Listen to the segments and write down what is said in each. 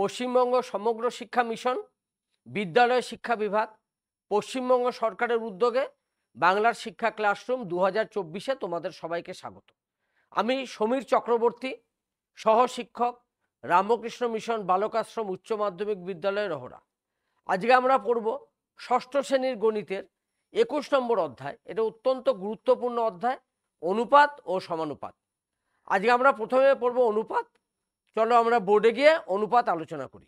পশ্চিমবঙ্গ সমগ্র শিক্ষা মিশন বিদ্যালয় শিক্ষা বিভাগ পশ্চিমবঙ্গ সরকারের উদ্যোগে বাংলার শিক্ষা ক্লাসরুম দু হাজার তোমাদের সবাইকে স্বাগত আমি সমীর চক্রবর্তী সহশিক্ষক রামকৃষ্ণ মিশন বালকাশ্রম উচ্চ মাধ্যমিক বিদ্যালয় রহরা আজকে আমরা পড়ব ষষ্ঠ শ্রেণীর গণিতের একুশ নম্বর অধ্যায় এটা অত্যন্ত গুরুত্বপূর্ণ অধ্যায় অনুপাত ও সমানুপাত আজকে আমরা প্রথমে পড়ব অনুপাত চলো আমরা বোর্ডে গিয়ে অনুপাত আলোচনা করি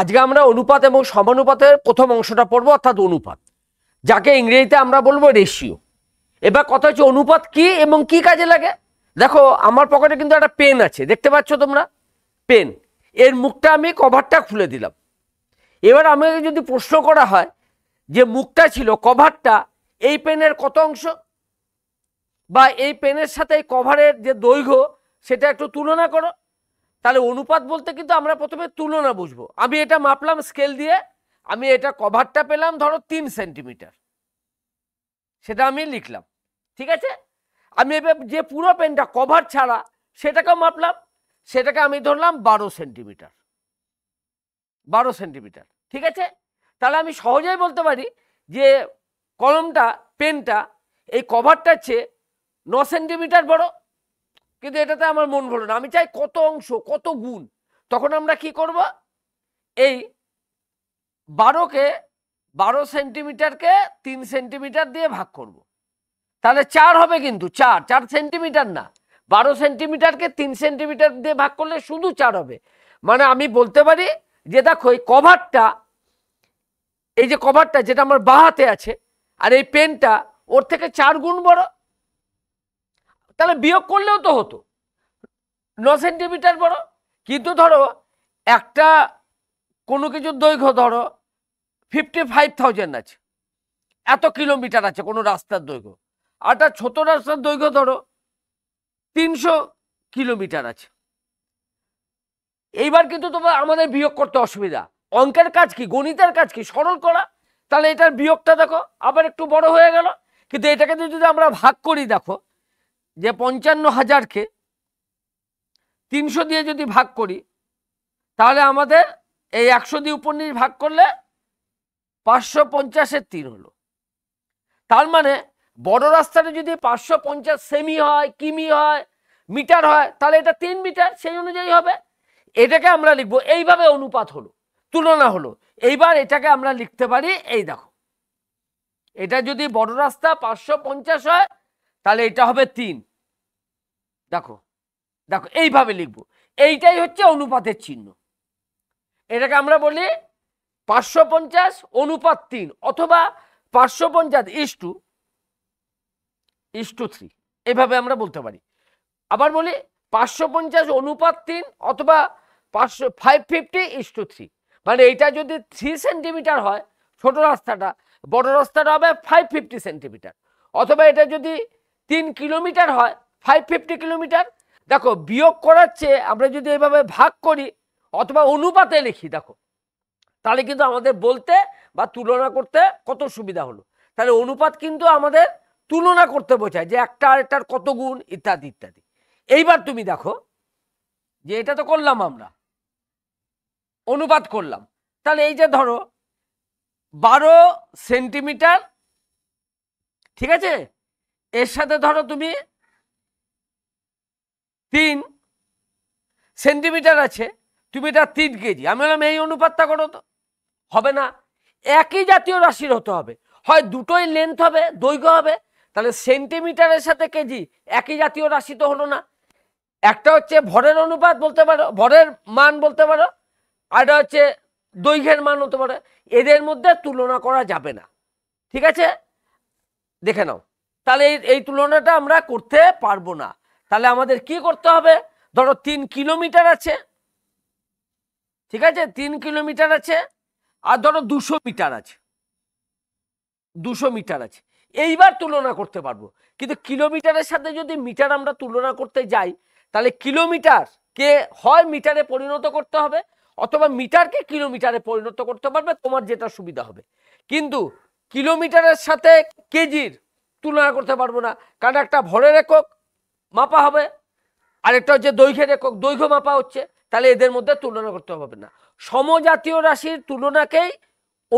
আজকে আমরা অনুপাত এবং সমানুপাতের প্রথম অংশটা পড়বো অর্থাৎ অনুপাত যাকে ইংরেজিতে আমরা বলবো রেশিও এবার কথা হচ্ছে অনুপাত কি এবং কি কাজে লাগে দেখো আমার পকেটে কিন্তু একটা পেন আছে দেখতে পাচ্ছ তোমরা পেন এর মুখটা আমি কভারটা খুলে দিলাম এবার আমাকে যদি প্রশ্ন করা হয় যে মুখটা ছিল কভারটা এই পেনের কত অংশ বা এই পেনের সাথে এই কভারের যে দৈর্ঘ্য সেটা একটু তুলনা করো তাহলে অনুপাত বলতে কিন্তু আমরা প্রথমে তুলনা বুঝবো আমি এটা মাপলাম স্কেল দিয়ে আমি এটা কভারটা পেলাম ধরো তিন সেন্টিমিটার সেটা আমি লিখলাম ঠিক আছে আমি এবার যে পুরো পেনটা কভার ছাড়া সেটাকেও মাপলাম সেটাকে আমি ধরলাম বারো সেন্টিমিটার বারো সেন্টিমিটার ঠিক আছে তাহলে আমি সহজেই বলতে পারি যে কলমটা পেনটা এই কভারটার চেয়ে ন সেন্টিমিটার বড় কিন্তু এটাতে আমার মন ভালো না আমি চাই কত অংশ কত গুণ তখন আমরা কি করব এই বারোকে বারো সেন্টিমিটারকে তিন সেন্টিমিটার দিয়ে ভাগ করব। তাহলে চার হবে কিন্তু চার চার সেন্টিমিটার না বারো সেন্টিমিটারকে তিন সেন্টিমিটার দিয়ে ভাগ করলে শুধু চার হবে মানে আমি বলতে পারি যে দেখো এই কভারটা এই যে কভারটা যেটা আমার বাহাতে আছে আর এই পেনটা ওর থেকে চার গুণ বড় তাহলে বিয়োগ করলেও তো হতো ন সেন্টিমিটার বড় কিন্তু ধরো একটা কোনো কিছু দৈর্ঘ্য ধরো ফিফটি ফাইভ থাউজেন্ড আছে এত কিলোমিটার আছে কোনো রাস্তার দৈর্ঘ্য আর একটা ছোটো রাস্তার দৈর্ঘ্য ধরো তিনশো কিলোমিটার আছে এইবার কিন্তু তোমার আমাদের বিয়োগ করতে অসুবিধা অঙ্কের কাজ কি গণিতের কাজ কি সরল করা তাহলে এটার বিয়োগটা দেখো আবার একটু বড় হয়ে গেল কিন্তু এটাকে যদি আমরা ভাগ করি দেখো যে পঞ্চান্ন হাজারকে তিনশো দিয়ে যদি ভাগ করি তাহলে আমাদের এই একশো দিয়ে উপর নিয়ে ভাগ করলে পাঁচশো পঞ্চাশের তিন হলো তার মানে বড় রাস্তাটা যদি পাঁচশো পঞ্চাশ সেমি হয় কিমি হয় মিটার হয় তাহলে এটা তিন মিটার সেই অনুযায়ী হবে এটাকে আমরা লিখব এইভাবে অনুপাত হলো তুলনা হলো এইবার এটাকে আমরা লিখতে পারি এই দেখো এটা যদি বড় রাস্তা পাঁচশো পঞ্চাশ হয় তাহলে এটা হবে তিন দেখো দেখো এইভাবে লিখব এইটাই হচ্ছে অনুপাতের চিহ্ন এটাকে আমরা বলি পাঁচশো পঞ্চাশ অনুপাত তিন অথবা পাঁচশো পঞ্চাশ is to is two three এভাবে আমরা বলতে পারি আবার বলি পাঁচশো পঞ্চাশ অনুপাত তিন অথবা পাঁচশো five fifty is two three মানে এইটা যদি থ্রি সেন্টিমিটার হয় ছোট রাস্তাটা বড় রাস্তাটা হবে ফাইভ ফিফটি সেন্টিমিটার অথবা এটা যদি তিন কিলোমিটার হয় ফাইভ ফিফটি কিলোমিটার দেখো বিয়োগ করার চেয়ে আমরা যদি এভাবে ভাগ করি অথবা অনুপাতে লিখি দেখো তাহলে কিন্তু আমাদের বলতে বা তুলনা করতে কত সুবিধা হলো তাহলে অনুপাত কিন্তু আমাদের তুলনা করতে বোঝায় যে একটা আরেকটার কত গুণ ইত্যাদি ইত্যাদি এইবার তুমি দেখো যে এটা তো করলাম আমরা অনুপাত করলাম তাহলে এই যে ধরো বারো সেন্টিমিটার ঠিক আছে এর সাথে ধরো তুমি তিন সেন্টিমিটার আছে তুমি এটা তিন কেজি আমি বললাম এই অনুপাতটা করো তো হবে না একই জাতীয় রাশির হতে হবে হয় দুটোই লেন্থ হবে দৈর্ঘ্য হবে তাহলে সেন্টিমিটারের সাথে কেজি একই জাতীয় রাশি তো হলো না একটা হচ্ছে ভরের অনুপাত বলতে পারো ভরের মান বলতে পারো আরটা হচ্ছে দৈর্ঘ্যের মান হতে পারে এদের মধ্যে তুলনা করা যাবে না ঠিক আছে দেখে নাও তাহলে এই তুলনাটা আমরা করতে পারবো না তাহলে আমাদের কি করতে হবে ধরো তিন কিলোমিটার আছে ঠিক আছে তিন কিলোমিটার আছে আর ধরো দুশো মিটার আছে দুশো মিটার আছে এইবার তুলনা করতে পারবো কিন্তু কিলোমিটারের সাথে যদি মিটার আমরা তুলনা করতে যাই তাহলে কিলোমিটারকে হয় মিটারে পরিণত করতে হবে অথবা মিটারকে কিলোমিটারে পরিণত করতে পারবে তোমার যেটা সুবিধা হবে কিন্তু কিলোমিটারের সাথে কেজির তুলনা করতে পারবো না কারণ একটা ভরের একক মাপা হবে আর একটা হচ্ছে দৈর্ঘ্যের একক দৈর্ঘ্য মাপা হচ্ছে তাহলে এদের মধ্যে তুলনা করতে হবে না সমজাতীয় রাশির তুলনাকেই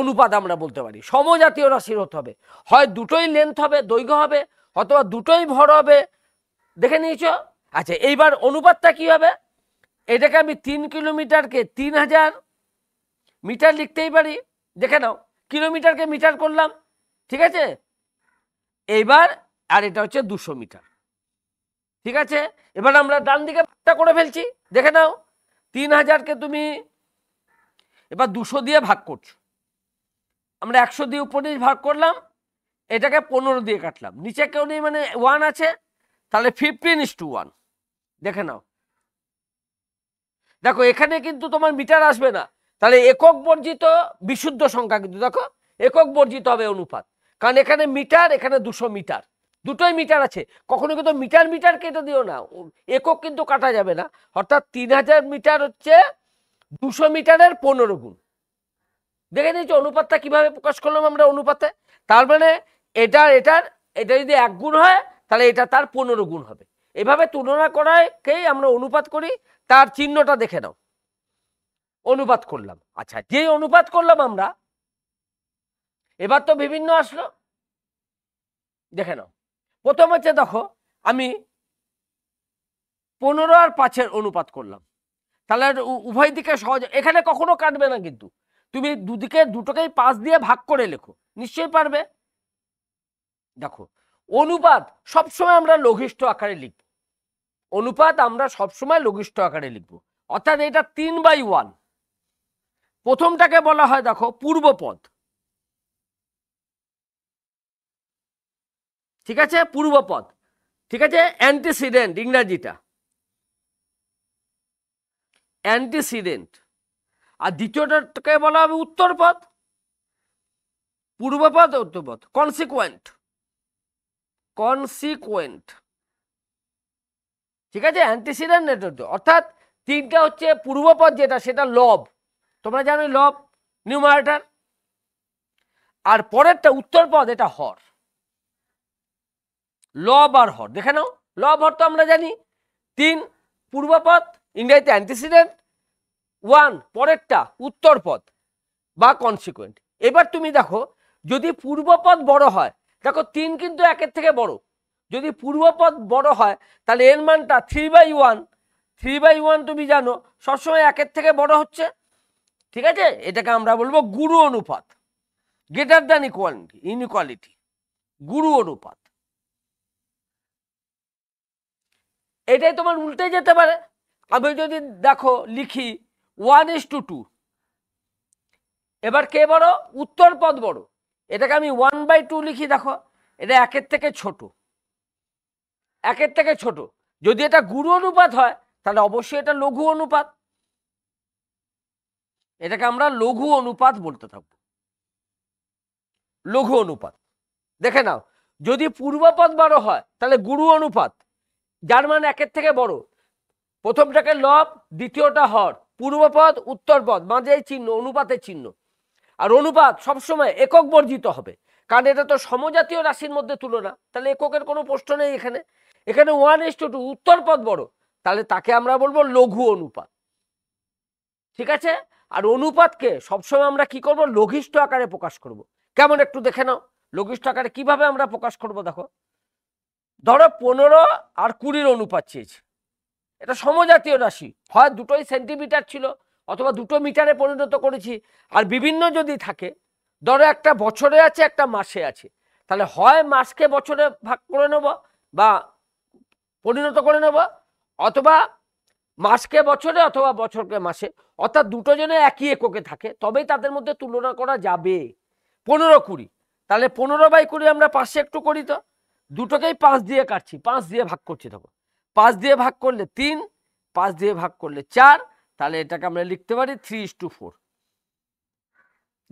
অনুপাত আমরা বলতে পারি সমজাতীয় রাশির হতে হবে হয় দুটোই লেন্থ হবে দৈর্ঘ্য হবে অথবা দুটোই ভর হবে দেখে নিয়েছ আচ্ছা এইবার অনুপাতটা কি হবে এটাকে আমি তিন কিলোমিটারকে তিন হাজার মিটার লিখতেই পারি দেখে নাও কিলোমিটারকে মিটার করলাম ঠিক আছে এইবার আর এটা হচ্ছে দুশো মিটার ঠিক আছে এবার আমরা ডান দিকে করে ফেলছি দেখে নাও তিন হাজারকে তুমি এবার দুশো দিয়ে ভাগ করছো আমরা একশো দিয়ে উপরে ভাগ করলাম এটাকে পনেরো দিয়ে কাটলাম নিচে কেউ নেই মানে ওয়ান আছে তাহলে ফিফটিন ইস টু ওয়ান দেখে নাও দেখো এখানে কিন্তু তোমার মিটার আসবে না তাহলে একক বর্জিত বিশুদ্ধ সংখ্যা কিন্তু দেখো একক বর্জিত হবে অনুপাত কারণ এখানে মিটার এখানে দুশো মিটার দুটোই মিটার আছে কখনো কিন্তু মিটার মিটার কেটে দিও না একক কিন্তু কাটা যাবে না অর্থাৎ তিন হাজার মিটার হচ্ছে দুশো মিটারের পনেরো গুণ দেখে নিচ্ছি অনুপাতটা কিভাবে প্রকাশ করলাম আমরা অনুপাতে তার মানে এটার এটার এটা যদি এক গুণ হয় তাহলে এটা তার পনেরো গুণ হবে এভাবে তুলনা করাকেই আমরা অনুপাত করি তার চিহ্নটা দেখে নাও অনুপাত করলাম আচ্ছা যেই অনুপাত করলাম আমরা এবার তো বিভিন্ন আসলো দেখে নাও প্রথম হচ্ছে দেখো আমি পনেরো আর পাঁচের অনুপাত করলাম তাহলে উভয় দিকে সহজ এখানে কখনো কাটবে না কিন্তু তুমি দুদিকে দুটোকেই পাঁচ দিয়ে ভাগ করে লেখো নিশ্চয়ই পারবে দেখো অনুপাত সবসময় আমরা লঘিষ্ঠ আকারে লিখব অনুপাত আমরা সবসময় লঘিষ্ঠ আকারে লিখব অর্থাৎ এটা তিন বাই ওয়ান প্রথমটাকে বলা হয় দেখো পূর্বপদ ঠিক আছে পূর্বপদ ঠিক আছে অ্যান্টিসিডেন্ট ইংরাজিটা অ্যান্টিসিডেন্ট আর দ্বিতীয়টাকে বলা হবে উত্তরপদ পূর্বপদ উত্তরপদ কনসিকুয়েন্ট কনসিকুয়েন্ট ঠিক আছে অ্যান্টিসিডেন্ট অর্থাৎ তিনটা হচ্ছে পূর্বপদ যেটা সেটা লব তোমরা জানো লব নিউমারেটার আর পরেরটা উত্তরপদ এটা হর লব আর হর দেখে নাও লব হর তো আমরা জানি তিন পূর্বপদ ইংরেজিতে অ্যান্টিসিডেন্ট ওয়ান পরেরটা উত্তরপদ বা কনসিকুয়েন্ট এবার তুমি দেখো যদি পূর্বপদ বড় হয় দেখো তিন কিন্তু একের থেকে বড় যদি পূর্বপদ বড় হয় তাহলে এর মানটা three by one three by one তুমি জানো সবসময় একের থেকে বড় হচ্ছে ঠিক আছে এটাকে আমরা বলবো গুরু অনুপাত গ্রেটার দ্যান ইকোয়ালিটি ইনইকোয়ালিটি গুরু অনুপাত এটাই তোমার উল্টে যেতে পারে আমি যদি দেখো লিখি ওয়ান ইস টু টু এবার কে বড় উত্তর পদ বড় এটাকে আমি ওয়ান বাই টু লিখি দেখো এটা একের থেকে ছোট একের থেকে ছোট যদি এটা গুরু অনুপাত হয় তাহলে অবশ্যই এটা লঘু অনুপাত এটাকে আমরা লঘু অনুপাত বলতে থাকব লঘু অনুপাত দেখে নাও যদি পূর্বপদ বড় হয় তাহলে গুরু অনুপাত জার্মান একের থেকে বড় প্রথমটাকে লব দ্বিতীয়টা হর পূর্বপদ উত্তরপদ মাঝে চিহ্ন অনুপাতের চিহ্ন আর অনুপাত সবসময় একক বর্জিত হবে কারণ এটা তো সমজাতীয় রাশির মধ্যে তুলনা তাহলে এককের কোনো প্রশ্ন নেই এখানে এখানে ওয়ান ইস টু টু উত্তরপদ বড় তাহলে তাকে আমরা বলবো লঘু অনুপাত ঠিক আছে আর অনুপাতকে সবসময় আমরা কি করব লঘিষ্ঠ আকারে প্রকাশ করব। কেমন একটু দেখে নাও লঘিষ্ঠ আকারে কিভাবে আমরা প্রকাশ করব দেখো ধরো পনেরো আর কুড়ির অনুপাত চেয়েছে এটা সমজাতীয় রাশি হয় দুটোই সেন্টিমিটার ছিল অথবা দুটো মিটারে পরিণত করেছি আর বিভিন্ন যদি থাকে ধরো একটা বছরে আছে একটা মাসে আছে তাহলে হয় মাসকে বছরে ভাগ করে নেব বা পরিণত করে নেব অথবা মাসকে বছরে অথবা বছরকে মাসে অর্থাৎ দুটো জনে একই এককে থাকে তবেই তাদের মধ্যে তুলনা করা যাবে পনেরো কুড়ি তাহলে পনেরো বাই কুড়ি আমরা পাশে একটু করি তো দুটোকেই পাঁচ দিয়ে কাটছি পাঁচ দিয়ে ভাগ করছি দেখো পাঁচ দিয়ে ভাগ করলে তিন পাঁচ দিয়ে ভাগ করলে চার তাহলে এটাকে আমরা লিখতে পারি থ্রি ইস টু ফোর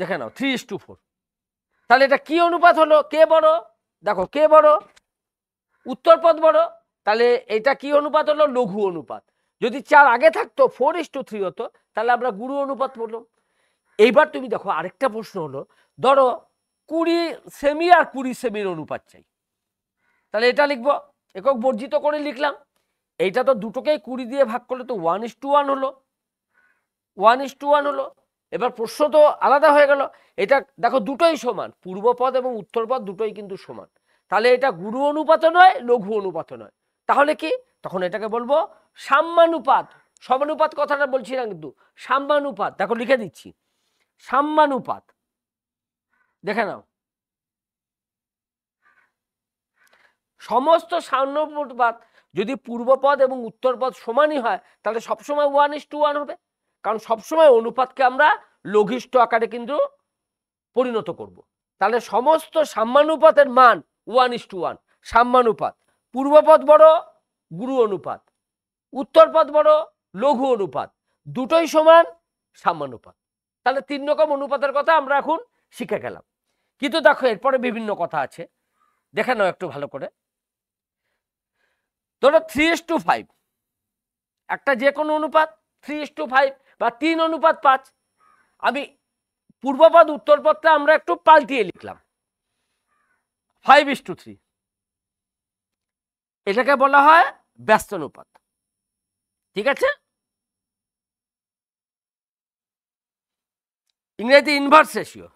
দেখে নাও থ্রি ইস টু ফোর তাহলে এটা কি অনুপাত হলো কে বড় দেখো কে বড় পথ বড় তাহলে এটা কি অনুপাত হলো লঘু অনুপাত যদি চার আগে থাকতো ফোর ইস টু থ্রি হতো তাহলে আমরা গুরু অনুপাত বললাম এইবার তুমি দেখো আরেকটা প্রশ্ন হলো ধরো কুড়ি সেমি আর কুড়ি সেমির অনুপাত চাই তাহলে এটা লিখবো একক বর্জিত করে লিখলাম এইটা তো দুটোকেই কুড়ি দিয়ে ভাগ করলে তো ওয়ান ইস টু ওয়ান হলো ওয়ান ইস টু ওয়ান হলো এবার প্রশ্ন তো আলাদা হয়ে গেল এটা দেখো দুটোই সমান পূর্বপদ এবং উত্তরপদ দুটোই কিন্তু সমান তাহলে এটা গুরু অনুপাত নয় লঘু অনুপাত নয় তাহলে কি তখন এটাকে বলবো সাম্যানুপাত সমানুপাত কথাটা বলছি না কিন্তু সাম্যানুপাত দেখো লিখে দিচ্ছি সাম্যানুপাত দেখে নাও সমস্ত সান্নবাদ যদি পূর্বপদ এবং উত্তরপদ সমানই হয় তাহলে সবসময় ওয়ান ইস টু ওয়ান হবে কারণ সবসময় অনুপাতকে আমরা লঘিষ্ঠ আকারে কিন্তু পরিণত করব। তাহলে সমস্ত সাম্যানুপাতের মান ওয়ান ইস টু ওয়ান সাম্যানুপাত পূর্বপদ বড় গুরু অনুপাত উত্তরপদ বড় লঘু অনুপাত দুটোই সমান সাম্যানুপাত তাহলে তিন রকম অনুপাতের কথা আমরা এখন শিখে গেলাম কিন্তু দেখো এরপরে বিভিন্ন কথা আছে দেখে নাও একটু ভালো করে ধরো থ্রি এস টু ফাইভ একটা যে কোনো অনুপাত থ্রি এস টু ফাইভ বা তিন অনুপাত পাঁচ আমি পূর্বপদ উত্তরপদটা আমরা একটু পাল্টিয়ে লিখলাম ফাইভ ইস টু থ্রি এটাকে বলা হয় ব্যস্ত অনুপাত ঠিক আছে ইংরেজি ইনভার্স রেশিও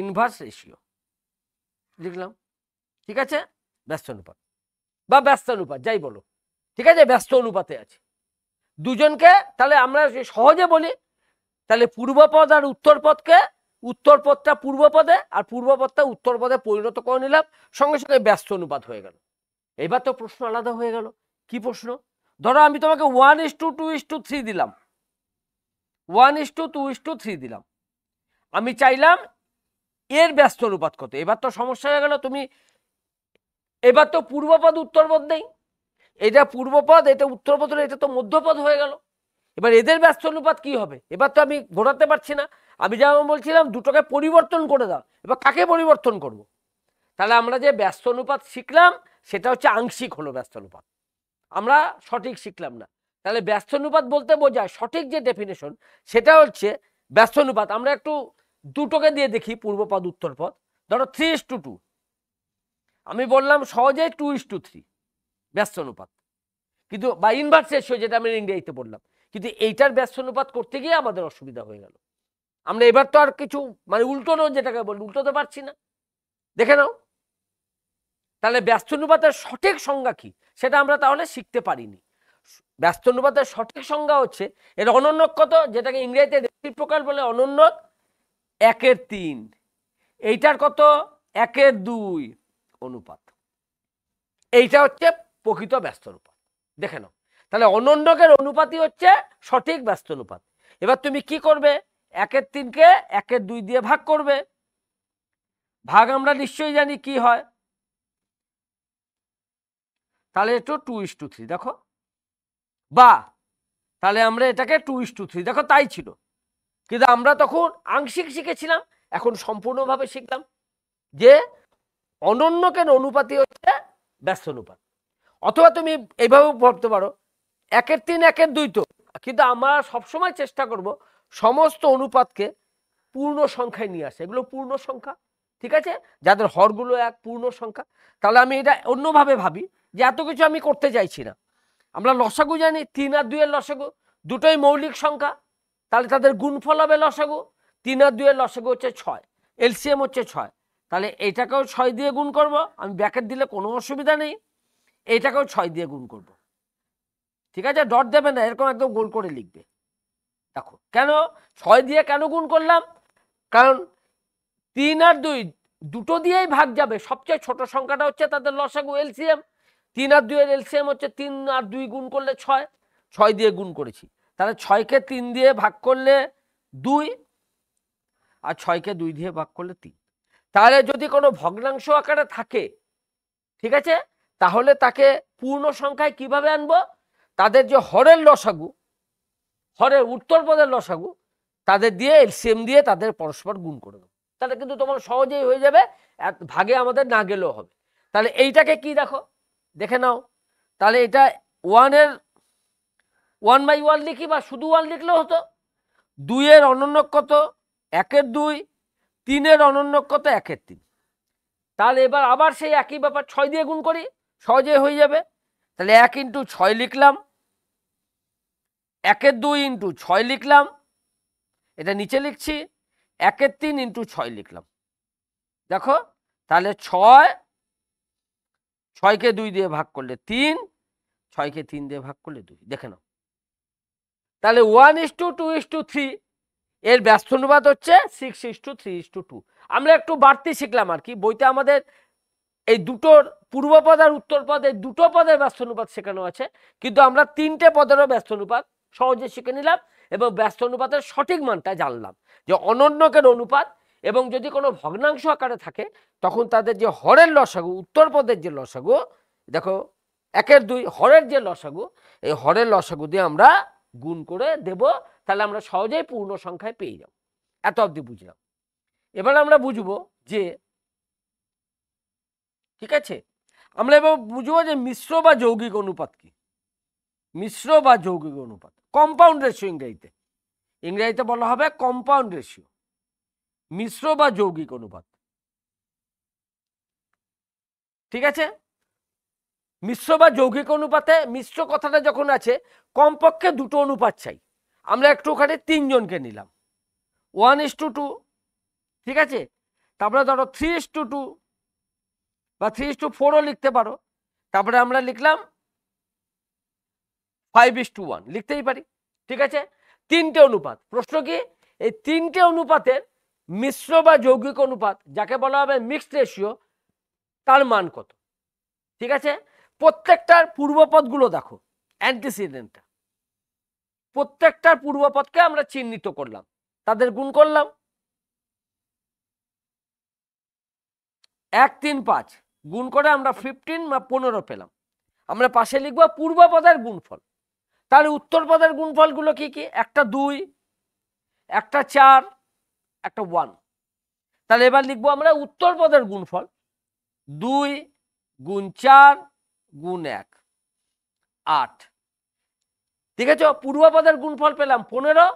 ইনভার্স রেশিও লিখলাম ঠিক আছে ব্যস্ত অনুপাত বা ব্যস্ত অনুপাত যাই বলো ঠিক আছে ব্যস্ত অনুপাতে আছে দুজনকে তাহলে আমরা সহজে বলি তাহলে পূর্বপদ আর উত্তরপদকে উত্তরপদটা পূর্বপদে আর পূর্বপদটা উত্তরপদে পরিণত করে নিলাম সঙ্গে সঙ্গে ব্যস্ত অনুপাত হয়ে গেল এবার তো প্রশ্ন আলাদা হয়ে গেল কি প্রশ্ন ধরো আমি তোমাকে one is two two is two three দিলাম one is two two is two three দিলাম আমি চাইলাম এর ব্যস্ত অনুপাত কত এবার তো সমস্যা হয়ে গেল তুমি এবার তো পূর্বপদ উত্তরপদ নেই এটা পূর্বপদ এটা উত্তরপদ এটা তো মধ্যপদ হয়ে গেল এবার এদের ব্যস্ত অনুপাত কী হবে এবার তো আমি ঘোরাতে পারছি না আমি যেমন বলছিলাম দুটোকে পরিবর্তন করে দাও এবার কাকে পরিবর্তন করব। তাহলে আমরা যে ব্যস্ত অনুপাত শিখলাম সেটা হচ্ছে আংশিক হলো ব্যস্ত অনুপাত আমরা সঠিক শিখলাম না তাহলে ব্যস্ত অনুপাত বলতে বোঝায় সঠিক যে ডেফিনেশন সেটা হচ্ছে ব্যস্ত অনুপাত আমরা একটু দুটোকে দিয়ে দেখি পূর্বপদ উত্তরপদ ধরো থ্রি টু টু আমি বললাম সহজে টু ইস টু থ্রি ব্যস্ত অনুপাত কিন্তু বা ইনভার্স রেশিও যেটা আমি ইন্ডিয়াতে বললাম কিন্তু এইটার ব্যস্ত অনুপাত করতে গিয়ে আমাদের অসুবিধা হয়ে গেল আমরা এবার তো আর কিছু মানে নয় যেটাকে বলি উল্টোতে পারছি না দেখে নাও তাহলে ব্যস্ত অনুপাতের সঠিক সংজ্ঞা কি সেটা আমরা তাহলে শিখতে পারিনি ব্যস্ত অনুপাতের সঠিক সংজ্ঞা হচ্ছে এর অনন্য কত যেটাকে ইংরেজিতে প্রকার বলে অনন্য একের তিন এইটার কত একের দুই অনুপাত এইটা হচ্ছে প্রকৃত ব্যস্ত অনুপাত দেখে নাও তাহলে অনন্যকের অনুপাতই হচ্ছে সঠিক ব্যস্ত অনুপাত এবার তুমি কি করবে একের তিনকে একের দুই দিয়ে ভাগ করবে ভাগ আমরা নিশ্চয়ই জানি কি হয় তাহলে একটু টু ইস টু থ্রি দেখো বা তাহলে আমরা এটাকে টু ইস টু থ্রি দেখো তাই ছিল কিন্তু আমরা তখন আংশিক শিখেছিলাম এখন সম্পূর্ণভাবে শিখলাম যে অনন্য কেন অনুপাতই হচ্ছে ব্যস্ত অনুপাত অথবা তুমি এইভাবেও ভাবতে পারো একের তিন একের দুই তো কিন্তু আমরা সবসময় চেষ্টা করব সমস্ত অনুপাতকে পূর্ণ সংখ্যায় নিয়ে আসে এগুলো পূর্ণ সংখ্যা ঠিক আছে যাদের হরগুলো এক পূর্ণ সংখ্যা তাহলে আমি এটা অন্যভাবে ভাবি যে এত কিছু আমি করতে চাইছি না আমরা লসাগু জানি তিন আর দুয়ের লসাগু দুটোই মৌলিক সংখ্যা তাহলে তাদের গুণফল হবে লসাগু তিন আর দুয়ের লসাগু হচ্ছে ছয় এলসিএম হচ্ছে ছয় তাহলে এটাকেও ছয় দিয়ে গুণ করব আমি ব্যাকেট দিলে কোনো অসুবিধা নেই এটাকেও ছয় দিয়ে গুণ করব। ঠিক আছে ডট দেবে না এরকম একদম গোল করে লিখবে দেখো কেন ছয় দিয়ে কেন গুণ করলাম কারণ তিন আর দুই দুটো দিয়েই ভাগ যাবে সবচেয়ে ছোট সংখ্যাটা হচ্ছে তাদের লসাগু এলসিএম তিন আর দুইয়ের এলসিএম হচ্ছে তিন আর দুই গুণ করলে ছয় ছয় দিয়ে গুণ করেছি তাহলে ছয়কে তিন দিয়ে ভাগ করলে দুই আর ছয়কে দুই দিয়ে ভাগ করলে তিন তাহলে যদি কোনো ভগ্নাংশ আকারে থাকে ঠিক আছে তাহলে তাকে পূর্ণ সংখ্যায় কিভাবে আনবো তাদের যে হরের লসাগু হরের উত্তরপদের লসাগু তাদের দিয়ে এলসিএম দিয়ে তাদের পরস্পর গুণ করে দেবো তাহলে কিন্তু তোমার সহজেই হয়ে যাবে ভাগে আমাদের না গেলেও হবে তাহলে এইটাকে কি দেখো দেখে নাও তাহলে এটা ওয়ানের ওয়ান বাই ওয়ান লিখি বা শুধু ওয়ান লিখলেও হতো দুইয়ের অনন্য কত একের দুই তিনের অনন্য কত একের তিন তাহলে এবার আবার সেই একই ব্যাপার ছয় দিয়ে গুণ করি সহজে হয়ে যাবে তাহলে এক ইন্টু ছয় লিখলাম একের দুই ইন্টু ছয় লিখলাম এটা নিচে লিখছি একের তিন ইন্টু ছয় লিখলাম দেখো তাহলে ছয় ছয়কে দুই দিয়ে ভাগ করলে তিন ছয়কে তিন দিয়ে ভাগ করলে দুই দেখে নাও তাহলে one is two two is two three এর ব্যস্ত অনুপাত হচ্ছে six is two three is two two আমরা একটু বাড়তি শিখলাম আর কি বইতে আমাদের এই দুটোর পূর্বপদ আর উত্তর পদ এই দুটো পদের ব্যস্ত অনুপাত শেখানো আছে কিন্তু আমরা তিনটে পদেরও ব্যস্ত অনুপাত সহজে শিখে নিলাম এবং ব্যস্ত অনুপাতের সঠিক মানটা জানলাম যে অনন্যকের অনুপাত এবং যদি কোনো ভগ্নাংশ আকারে থাকে তখন তাদের যে হরের লসাগু উত্তর পদের যে লসাগু দেখো একের দুই হরের যে লসাগু এই হরের লসাগু দিয়ে আমরা গুণ করে দেব তাহলে আমরা সহজেই পূর্ণ সংখ্যায় পেয়ে যাব এত অবধি বুঝলাম এবার আমরা বুঝব যে ঠিক আছে আমরা এবার বুঝবো যে মিশ্র বা যৌগিক অনুপাত কি মিশ্র বা যৌগিক অনুপাত কম্পাউন্ড রেশিও ইংরেজিতে ইংরেজিতে বলা হবে কম্পাউন্ড রেশিও মিশ্র বা যৌগিক অনুপাত ঠিক আছে মিশ্র বা যৌগিক অনুপাতে মিশ্র কথাটা যখন আছে কমপক্ষে দুটো অনুপাত চাই আমরা একটু ওখানে তিনজনকে নিলাম ওয়ান ইস টু টু ঠিক আছে তারপরে ধরো থ্রি ইস টু টু বা থ্রি ইস টু ফোরও লিখতে পারো তারপরে আমরা লিখলাম ফাইভ ইস টু ওয়ান লিখতেই পারি ঠিক আছে তিনটে অনুপাত প্রশ্ন কি এই তিনটে অনুপাতের মিশ্র বা যৌগিক অনুপাত যাকে বলা হবে মিক্সড রেশিও তার মান কত ঠিক আছে প্রত্যেকটার পূর্বপদগুলো দেখো অ্যান্টিসিডেন্টটা প্রত্যেকটার পূর্বপদকে আমরা চিহ্নিত করলাম তাদের গুণ করলাম এক তিন পাঁচ গুণ করে আমরা ফিফটিন বা পনেরো পেলাম আমরা পাশে লিখবো পূর্বপদের গুণফল তাহলে উত্তর পদের গুণফলগুলো কি কি একটা দুই একটা চার একটা ওয়ান তাহলে এবার লিখবো আমরা উত্তর পদের গুণফল দুই গুণ চার গুণ এক আট ঠিক আছে পূর্বপদের গুণফল পেলাম পনেরো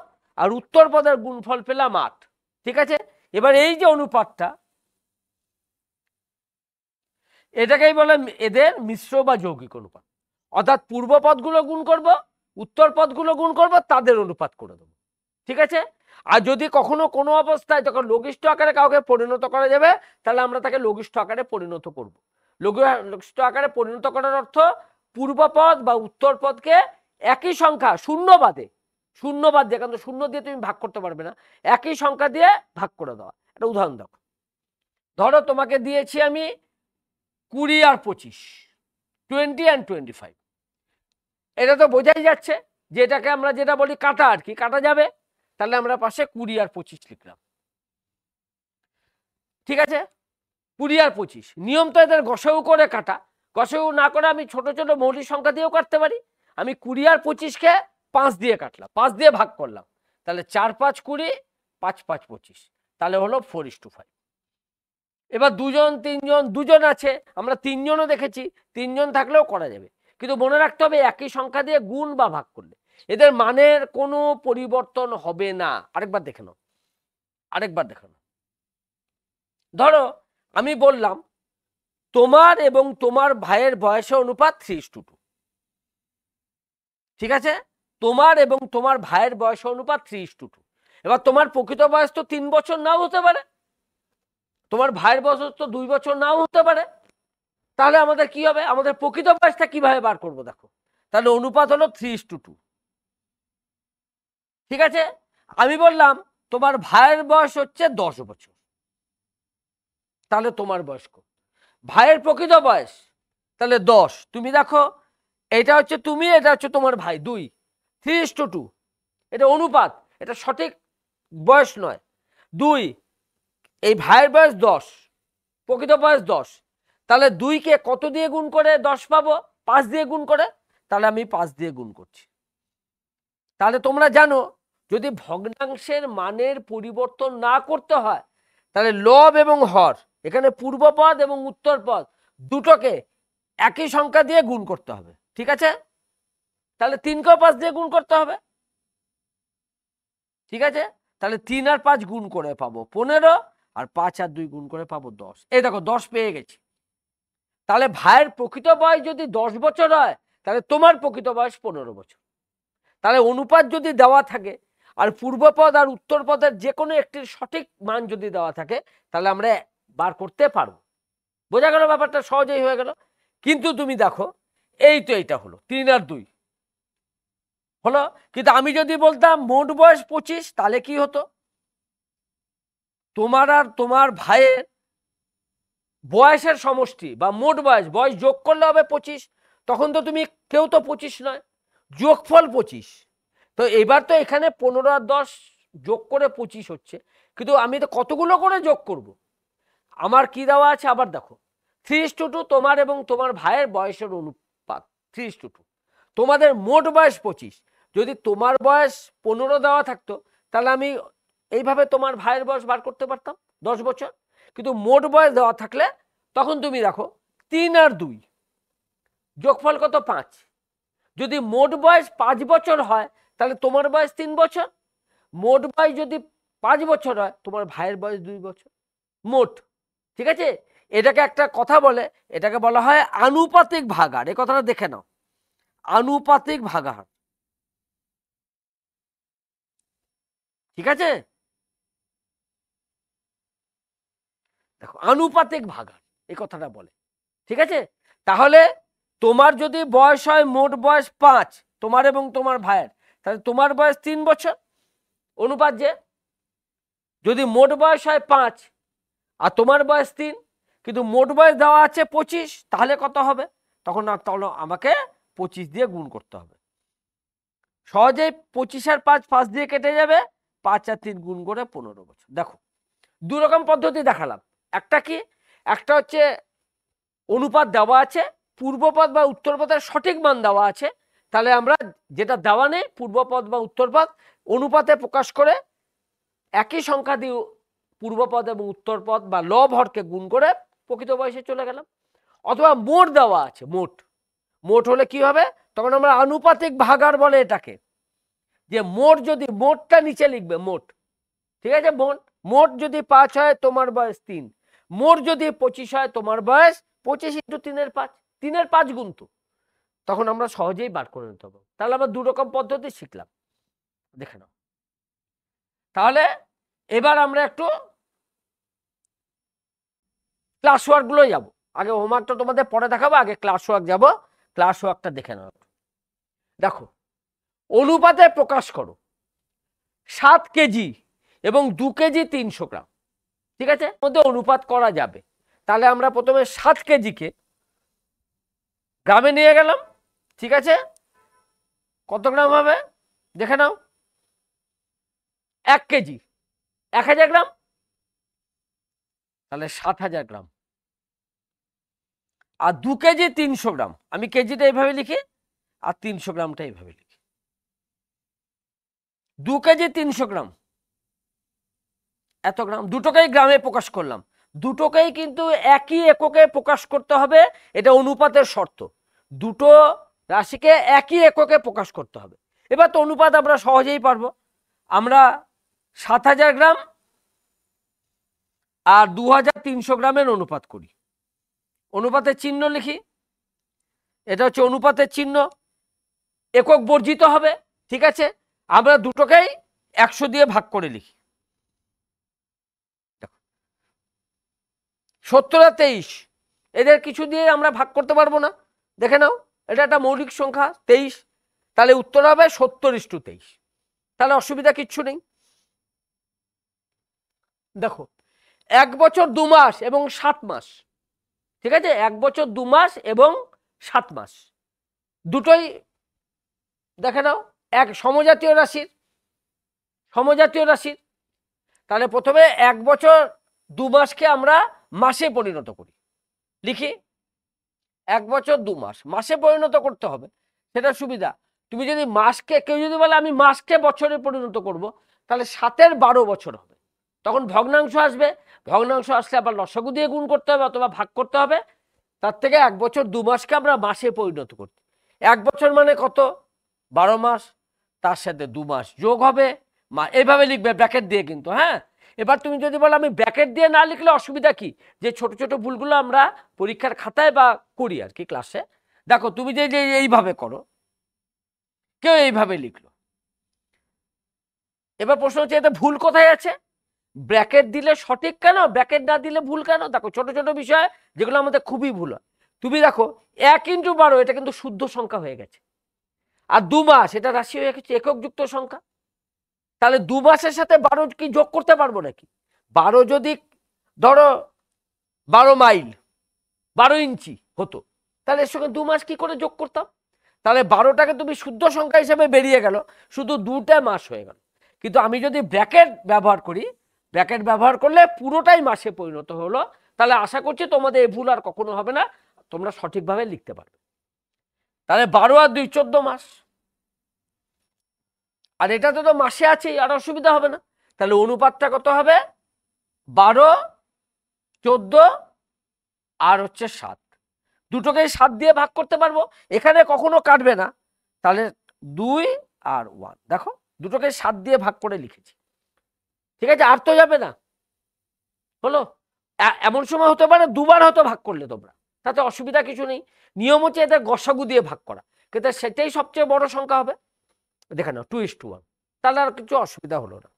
আর উত্তর পদের গুণফল পেলাম আট ঠিক আছে এবার এই যে অনুপাতটা এটাকেই বলে এদের মিশ্র বা যৌগিক অনুপাত অর্থাৎ পূর্ব পদগুলো গুণ করব উত্তর পদগুলো গুণ করব তাদের অনুপাত করে দেবো ঠিক আছে আর যদি কখনো কোনো অবস্থায় তখন লঘিষ্ঠ আকারে কাউকে পরিণত করা যাবে তাহলে আমরা তাকে লঘিষ্ঠ আকারে পরিণত করব লঘিষ্ঠ আকারে পরিণত করার অর্থ পূর্বপদ বা উত্তর পদকে একই সংখ্যা শূন্য বাদে শূন্য বাদ দিয়ে কারণ শূন্য দিয়ে তুমি ভাগ করতে পারবে না একই সংখ্যা দিয়ে ভাগ করে দেওয়া একটা উদাহরণ দেখো ধরো তোমাকে দিয়েছি আমি কুড়ি আর পঁচিশ টোয়েন্টি অ্যান্ড টোয়েন্টি ফাইভ এটা তো বোঝাই যাচ্ছে যেটাকে আমরা যেটা বলি কাটা আর কি কাটা যাবে তাহলে আমরা পাশে কুড়ি আর পঁচিশ লিখলাম ঠিক আছে কুড়ি আর পঁচিশ নিয়ম তো এদের গসেও করে কাটা গসেও না করে আমি ছোট ছোট মৌলিক সংখ্যা দিয়েও কাটতে পারি আমি কুড়ি আর পঁচিশকে পাঁচ দিয়ে কাটলাম পাঁচ দিয়ে ভাগ করলাম তাহলে চার পাঁচ কুড়ি পাঁচ পাঁচ পঁচিশ তাহলে হলো ফোর ইস টু ফাইভ এবার দুজন তিনজন দুজন আছে আমরা তিনজনও দেখেছি তিনজন থাকলেও করা যাবে কিন্তু মনে রাখতে হবে একই সংখ্যা দিয়ে গুণ বা ভাগ করলে এদের মানের কোনো পরিবর্তন হবে না আরেকবার দেখে নাও আরেকবার দেখে নাও ধরো আমি বললাম তোমার এবং তোমার ভাইয়ের বয়সের অনুপাত থ্রি টু টু ঠিক আছে তোমার এবং তোমার ভাইয়ের বয়স অনুপাত থ্রি টু টু এবার তোমার প্রকৃত বয়স তো তিন বছর নাও হতে পারে তোমার ভাইয়ের বয়স তো দুই বছর নাও হতে পারে তাহলে আমাদের কি হবে আমাদের প্রকৃত বয়সটা কিভাবে বার করব দেখো তাহলে অনুপাত হলো থ্রি টু টু ঠিক আছে আমি বললাম তোমার ভাইয়ের বয়স হচ্ছে দশ বছর তাহলে তোমার বয়স্ক ভাইয়ের প্রকৃত বয়স তাহলে দশ তুমি দেখো এটা হচ্ছে তুমি এটা হচ্ছে তোমার ভাই দুই থ্রি টু টু এটা অনুপাত এটা সঠিক বয়স নয় দুই এই ভাইয়ের বয়স দশ প্রকৃত বয়স দশ তাহলে দুইকে কত দিয়ে গুণ করে দশ পাবো পাঁচ দিয়ে গুণ করে তাহলে আমি পাঁচ দিয়ে গুণ করছি তাহলে তোমরা জানো যদি ভগ্নাংশের মানের পরিবর্তন না করতে হয় তাহলে লব এবং হর এখানে পূর্বপদ এবং উত্তরপদ দুটোকে একই সংখ্যা দিয়ে গুণ করতে হবে ঠিক আছে তাহলে তিনকে পাঁচ দিয়ে গুণ করতে হবে ঠিক আছে তাহলে তিন আর পাঁচ গুণ করে পাবো পনেরো আর পাঁচ আর দুই গুণ করে পাবো দশ এই দেখো দশ পেয়ে গেছি তাহলে ভাইয়ের প্রকৃত বয়স যদি দশ বছর হয় তাহলে তোমার প্রকৃত বয়স পনেরো বছর তাহলে অনুপাত যদি দেওয়া থাকে আর পূর্বপদ আর উত্তরপদের যে কোনো একটির সঠিক মান যদি দেওয়া থাকে তাহলে আমরা বার করতে পারবো বোঝা গেল ব্যাপারটা সহজেই হয়ে গেল কিন্তু তুমি দেখো এই তো এইটা হলো তিন আর দুই হলো কিন্তু আমি যদি বলতাম মোট বয়স পঁচিশ তাহলে কি হতো তোমার আর তোমার ভাইয়ের বয়সের সমষ্টি বা মোট বয়স বয়স যোগ করলে হবে পঁচিশ তখন তো তুমি কেউ তো পঁচিশ নয় যোগফল পঁচিশ তো এবার তো এখানে পনেরো আর দশ যোগ করে পঁচিশ হচ্ছে কিন্তু আমি তো কতগুলো করে যোগ করব। আমার কি দেওয়া আছে আবার দেখো থ্রি টু টু তোমার এবং তোমার ভাইয়ের বয়সের অনুপ থ্রি টু টু তোমাদের মোট বয়স পঁচিশ যদি তোমার বয়স পনেরো দেওয়া থাকতো তাহলে আমি এইভাবে তোমার ভাইয়ের বয়স বার করতে পারতাম দশ বছর কিন্তু মোট বয়স দেওয়া থাকলে তখন তুমি রাখো তিন আর দুই যোগফল কত পাঁচ যদি মোট বয়স পাঁচ বছর হয় তাহলে তোমার বয়স তিন বছর মোট বয়স যদি পাঁচ বছর হয় তোমার ভাইয়ের বয়স দুই বছর মোট ঠিক আছে এটাকে একটা কথা বলে এটাকে বলা হয় আনুপাতিক ভাগার এ কথাটা দেখে নাও আনুপাতিক ভাগার ঠিক আছে দেখো আনুপাতিক ভাগার এই কথাটা বলে ঠিক আছে তাহলে তোমার যদি বয়স হয় মোট বয়স পাঁচ তোমার এবং তোমার ভাইয়ের তাহলে তোমার বয়স তিন বছর অনুপাত যে যদি মোট বয়স হয় পাঁচ আর তোমার বয়স তিন কিন্তু মোট বয়স দেওয়া আছে পঁচিশ তাহলে কত হবে তখন তাহলে আমাকে পঁচিশ দিয়ে গুণ করতে হবে সহজেই পঁচিশ আর পাঁচ পাঁচ দিয়ে কেটে যাবে পাঁচ আর তিন গুণ করে পনেরো বছর দেখো দু রকম পদ্ধতি দেখালাম একটা কি একটা হচ্ছে অনুপাত দেওয়া আছে পূর্বপদ বা উত্তরপদের সঠিক মান দেওয়া আছে তাহলে আমরা যেটা দেওয়া নেই পূর্বপদ বা উত্তরপদ অনুপাতে প্রকাশ করে একই সংখ্যা দিয়ে পূর্বপদ এবং উত্তরপদ বা লভরকে গুণ করে প্রকৃত বয়সে চলে গেলাম অথবা মোট দেওয়া আছে মোট মোট হলে কি হবে তখন আমরা আনুপাতিক ভাগার বলে এটাকে যে মোট যদি মোটটা নিচে লিখবে মোট ঠিক আছে মোট মোট যদি পাঁচ হয় তোমার বয়স তিন মোট যদি পঁচিশ হয় তোমার বয়স পঁচিশ ইন্টু তিনের পাঁচ তিনের পাঁচ গুণ তো তখন আমরা সহজেই বার করে নিতে পারবো তাহলে আমরা দু রকম পদ্ধতি শিখলাম দেখে নাও তাহলে এবার আমরা একটু ক্লাস ওয়ার্কগুলো যাব আগে হোমওয়ার্কটা তোমাদের পরে দেখাবো আগে ক্লাস ওয়ার্ক যাব ক্লাস ওয়ার্কটা দেখে নাও দেখো অনুপাতে প্রকাশ করো সাত কেজি এবং দু কেজি তিনশো গ্রাম ঠিক আছে মধ্যে অনুপাত করা যাবে তাহলে আমরা প্রথমে সাত কেজিকে গ্রামে নিয়ে গেলাম ঠিক আছে কত গ্রাম হবে দেখে নাও এক কেজি এক হাজার গ্রাম তাহলে সাত হাজার গ্রাম আর দু কেজি তিনশো গ্রাম আমি কেজিটা এইভাবে লিখি আর তিনশো গ্রামটা এইভাবে লিখি দু কেজি তিনশো গ্রাম এত গ্রাম দুটোকেই গ্রামে প্রকাশ করলাম দুটোকেই কিন্তু একই এককে প্রকাশ করতে হবে এটা অনুপাতের শর্ত দুটো রাশিকে একই এককে প্রকাশ করতে হবে এবার তো অনুপাত আমরা সহজেই পারবো আমরা সাত হাজার গ্রাম আর দু গ্রামের অনুপাত করি অনুপাতের চিহ্ন লিখি এটা হচ্ছে অনুপাতের চিহ্ন একক বর্জিত হবে ঠিক আছে আমরা দুটোকেই একশো দিয়ে ভাগ করে লিখি সত্তর আর তেইশ এদের কিছু দিয়ে আমরা ভাগ করতে পারবো না দেখে নাও এটা একটা মৌলিক সংখ্যা তেইশ তাহলে উত্তর হবে সত্তর ইস্টু তেইশ তাহলে অসুবিধা কিচ্ছু নেই দেখো এক বছর দু মাস এবং সাত মাস ঠিক আছে এক বছর দু মাস এবং সাত মাস দুটোই দেখে নাও এক সমজাতীয় রাশির সমজাতীয় রাশির তাহলে প্রথমে এক বছর দু মাসকে আমরা মাসে পরিণত করি লিখি এক বছর দু মাস মাসে পরিণত করতে হবে সেটা সুবিধা তুমি যদি মাসকে কেউ যদি বলে আমি মাসকে বছরে পরিণত করব তাহলে সাতের বারো বছর হবে তখন ভগ্নাংশ আসবে ভগ্নাংশ আসলে আবার লসগু দিয়ে গুণ করতে হবে অথবা ভাগ করতে হবে তার থেকে এক বছর দু মাসকে আমরা মাসে পরিণত করতে এক বছর মানে কত বারো মাস তার সাথে দু মাস যোগ হবে মা এইভাবে লিখবে ব্র্যাকেট দিয়ে কিন্তু হ্যাঁ এবার তুমি যদি বলো আমি ব্র্যাকেট দিয়ে না লিখলে অসুবিধা কি যে ছোট ছোট ভুলগুলো আমরা পরীক্ষার খাতায় বা করি আর কি ক্লাসে দেখো তুমি যে যে এইভাবে করো কেউ এইভাবে লিখলো এবার প্রশ্ন হচ্ছে এটা ভুল কোথায় আছে ব্র্যাকেট দিলে সঠিক কেন ব্র্যাকেট না দিলে ভুল কেন দেখো ছোট ছোট বিষয় যেগুলো আমাদের খুবই ভুল হয় তুমি দেখো এক ইন্টু বারো এটা কিন্তু শুদ্ধ সংখ্যা হয়ে গেছে আর দু মাস এটা রাশি হয়ে গেছে এককযুক্ত সংখ্যা তাহলে দু মাসের সাথে বারো কি যোগ করতে পারবো নাকি বারো যদি ধরো বারো মাইল বারো ইঞ্চি হতো তাহলে এর সঙ্গে দু মাস কি করে যোগ করতাম তাহলে বারোটাকে তুমি শুদ্ধ সংখ্যা হিসেবে বেরিয়ে গেল শুধু দুটা মাস হয়ে গেল কিন্তু আমি যদি ব্র্যাকেট ব্যবহার করি প্যাকেট ব্যবহার করলে পুরোটাই মাসে পরিণত হলো তাহলে আশা করছি তোমাদের এ ভুল আর কখনো হবে না তোমরা সঠিকভাবে লিখতে পারবে তাহলে বারো আর দুই চোদ্দ মাস আর এটাতে তো মাসে আছে আর অসুবিধা হবে না তাহলে অনুপাতটা কত হবে বারো চোদ্দ আর হচ্ছে সাত দুটোকে সাত দিয়ে ভাগ করতে পারবো এখানে কখনো কাটবে না তাহলে দুই আর ওয়ান দেখো দুটোকে সাত দিয়ে ভাগ করে লিখেছি ঠিক আছে আর তো যাবে না হলো এমন সময় হতে পারে দুবার হয়তো ভাগ করলে তোমরা তাতে অসুবিধা কিছু নেই নিয়ম হচ্ছে এদের গসাগু দিয়ে ভাগ করা কিন্তু সেটাই সবচেয়ে বড় সংখ্যা হবে দেখে নাও টু ইস টু ওয়ান তাহলে আর কিছু অসুবিধা হলো না